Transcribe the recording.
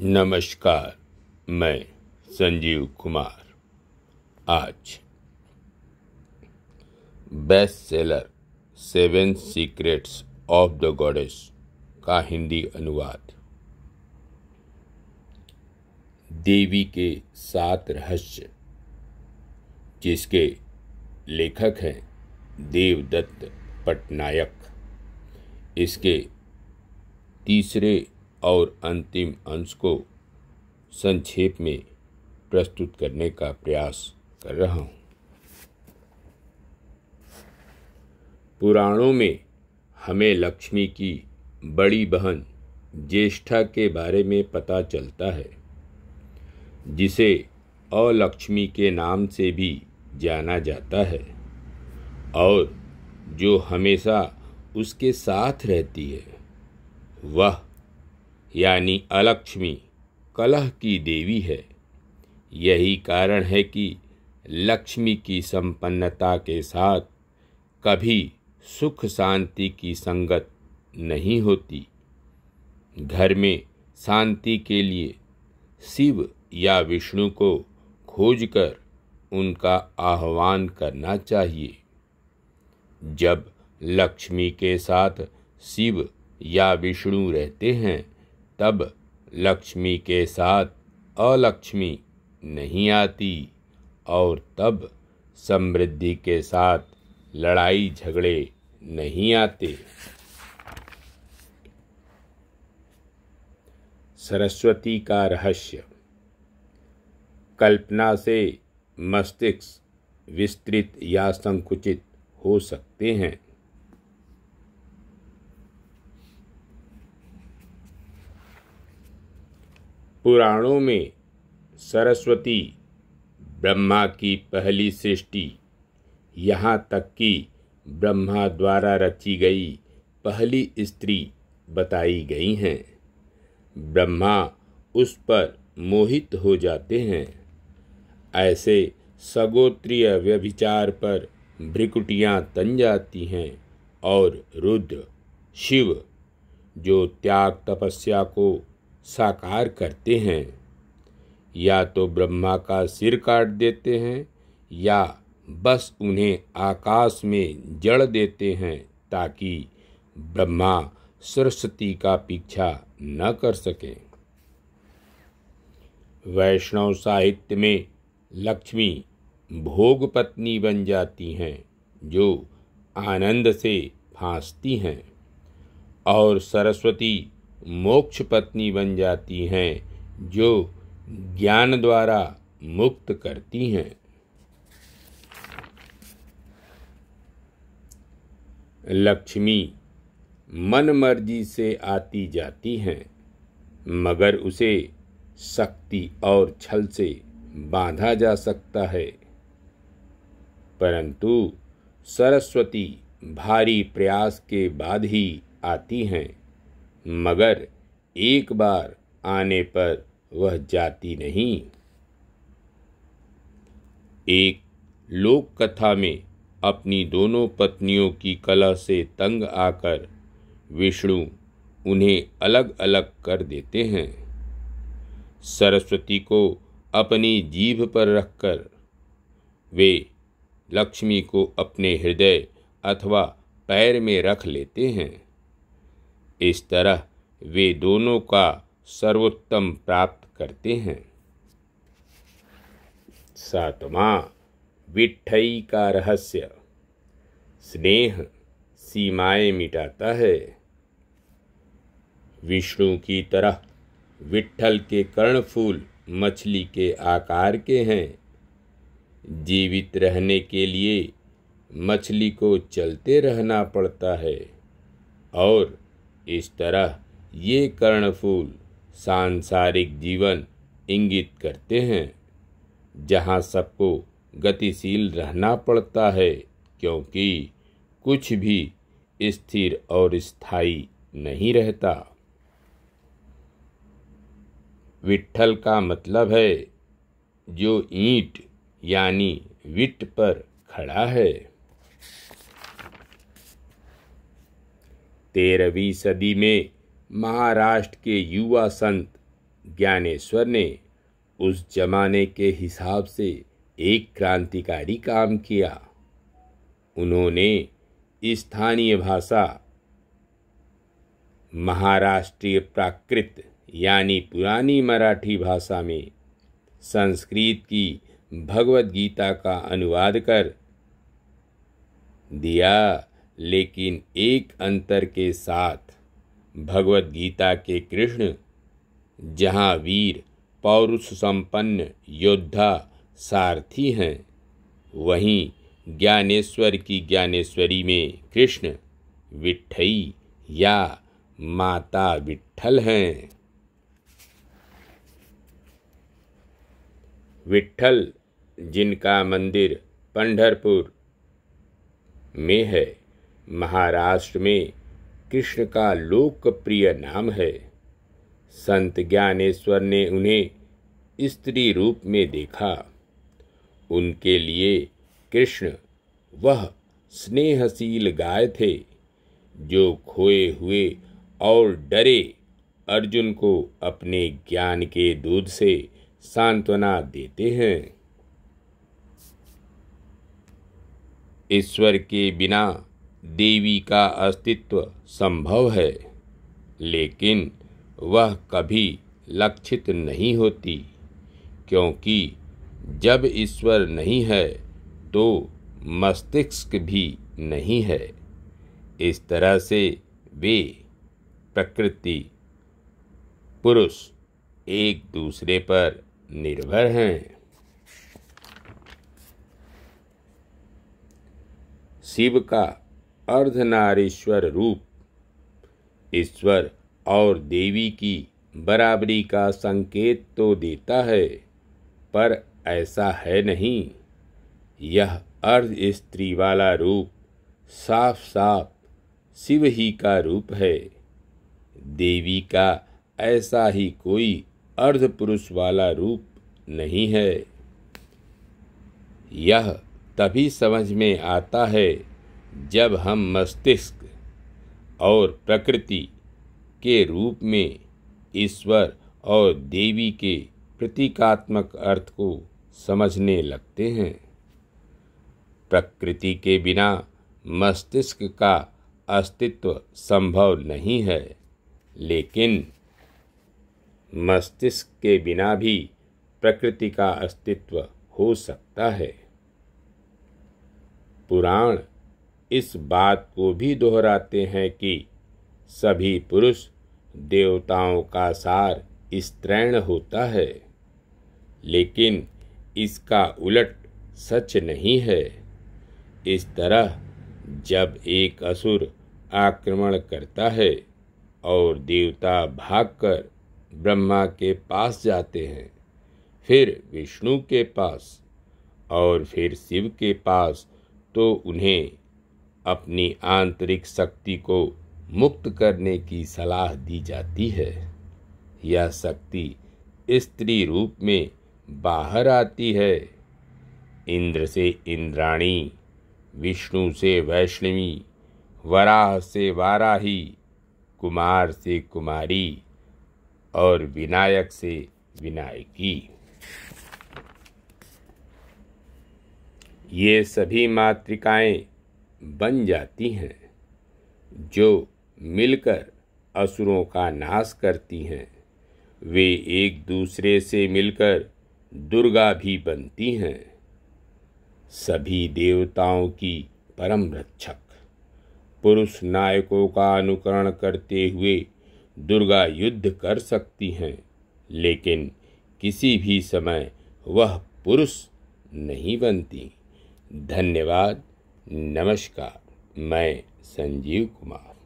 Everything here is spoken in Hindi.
नमस्कार मैं संजीव कुमार आज best seller seven secrets of the goddess का हिंदी अनुवाद देवी के सात रहस्य जिसके लेखक हैं देवदत्त पटनायक इसके तीसरे और अंतिम अंश को संक्षेप में प्रस्तुत करने का प्रयास कर रहा हूँ पुराणों में हमें लक्ष्मी की बड़ी बहन ज्येष्ठा के बारे में पता चलता है जिसे अलक्ष्मी के नाम से भी जाना जाता है और जो हमेशा उसके साथ रहती है वह यानी अलक्ष्मी कलह की देवी है यही कारण है कि लक्ष्मी की संपन्नता के साथ कभी सुख शांति की संगत नहीं होती घर में शांति के लिए शिव या विष्णु को खोजकर उनका आह्वान करना चाहिए जब लक्ष्मी के साथ शिव या विष्णु रहते हैं तब लक्ष्मी के साथ अलक्ष्मी नहीं आती और तब समृद्धि के साथ लड़ाई झगड़े नहीं आते सरस्वती का रहस्य कल्पना से मस्तिष्क विस्तृत या संकुचित हो सकते हैं पुराणों में सरस्वती ब्रह्मा की पहली सृष्टि यहाँ तक कि ब्रह्मा द्वारा रची गई पहली स्त्री बताई गई हैं ब्रह्मा उस पर मोहित हो जाते हैं ऐसे सगोत्रीय व्यभिचार पर भ्रिकुटियाँ तन जाती हैं और रुद्र शिव जो त्याग तपस्या को साकार करते हैं या तो ब्रह्मा का सिर काट देते हैं या बस उन्हें आकाश में जड़ देते हैं ताकि ब्रह्मा सरस्वती का पीछा न कर सकें वैष्णव साहित्य में लक्ष्मी भोग पत्नी बन जाती हैं जो आनंद से फांसती हैं और सरस्वती मोक्ष पत्नी बन जाती हैं जो ज्ञान द्वारा मुक्त करती हैं लक्ष्मी मन मर्जी से आती जाती हैं मगर उसे शक्ति और छल से बांधा जा सकता है परंतु सरस्वती भारी प्रयास के बाद ही आती हैं मगर एक बार आने पर वह जाती नहीं एक लोक कथा में अपनी दोनों पत्नियों की कला से तंग आकर विष्णु उन्हें अलग अलग कर देते हैं सरस्वती को अपनी जीभ पर रखकर वे लक्ष्मी को अपने हृदय अथवा पैर में रख लेते हैं इस तरह वे दोनों का सर्वोत्तम प्राप्त करते हैं सातवा विठई का रहस्य स्नेह सीमाएं मिटाता है विष्णु की तरह विट्ठल के कर्णफूल मछली के आकार के हैं जीवित रहने के लिए मछली को चलते रहना पड़ता है और इस तरह ये कर्णफूल सांसारिक जीवन इंगित करते हैं जहाँ सबको गतिशील रहना पड़ता है क्योंकि कुछ भी स्थिर और स्थायी नहीं रहता विट्ठल का मतलब है जो ईंट यानी विट पर खड़ा है तेरहवीं सदी में महाराष्ट्र के युवा संत ज्ञानेश्वर ने उस जमाने के हिसाब से एक क्रांतिकारी काम किया उन्होंने स्थानीय भाषा महाराष्ट्रीय प्राकृत यानी पुरानी मराठी भाषा में संस्कृत की भगवद गीता का अनुवाद कर दिया लेकिन एक अंतर के साथ भगवत गीता के कृष्ण जहाँ वीर पौरुष संपन्न योद्धा सारथी हैं वहीं ज्ञानेश्वर की ज्ञानेश्वरी में कृष्ण विठई या माता विठ्ठल हैं विठ्ठल जिनका मंदिर पंढरपुर में है महाराष्ट्र में कृष्ण का लोकप्रिय नाम है संत ज्ञानेश्वर ने उन्हें स्त्री रूप में देखा उनके लिए कृष्ण वह स्नेहशील गाय थे जो खोए हुए और डरे अर्जुन को अपने ज्ञान के दूध से सांत्वना देते हैं ईश्वर के बिना देवी का अस्तित्व संभव है लेकिन वह कभी लक्षित नहीं होती क्योंकि जब ईश्वर नहीं है तो मस्तिष्क भी नहीं है इस तरह से वे प्रकृति पुरुष एक दूसरे पर निर्भर हैं शिव का अर्धनारीश्वर रूप ईश्वर और देवी की बराबरी का संकेत तो देता है पर ऐसा है नहीं यह अर्ध स्त्री वाला रूप साफ साफ शिव ही का रूप है देवी का ऐसा ही कोई अर्ध पुरुष वाला रूप नहीं है यह तभी समझ में आता है जब हम मस्तिष्क और प्रकृति के रूप में ईश्वर और देवी के प्रतीकात्मक अर्थ को समझने लगते हैं प्रकृति के बिना मस्तिष्क का अस्तित्व संभव नहीं है लेकिन मस्तिष्क के बिना भी प्रकृति का अस्तित्व हो सकता है पुराण इस बात को भी दोहराते हैं कि सभी पुरुष देवताओं का सार स्त्रैण होता है लेकिन इसका उलट सच नहीं है इस तरह जब एक असुर आक्रमण करता है और देवता भागकर ब्रह्मा के पास जाते हैं फिर विष्णु के पास और फिर शिव के पास तो उन्हें अपनी आंतरिक शक्ति को मुक्त करने की सलाह दी जाती है यह शक्ति स्त्री रूप में बाहर आती है इंद्र से इंद्राणी विष्णु से वैष्णवी वराह से वाराही कुमार से कुमारी और विनायक से विनायकी ये सभी मातृकाएं बन जाती हैं जो मिलकर असुरों का नाश करती हैं वे एक दूसरे से मिलकर दुर्गा भी बनती हैं सभी देवताओं की परम रक्षक पुरुष नायकों का अनुकरण करते हुए दुर्गा युद्ध कर सकती हैं लेकिन किसी भी समय वह पुरुष नहीं बनती धन्यवाद नमस्कार मैं संजीव कुमार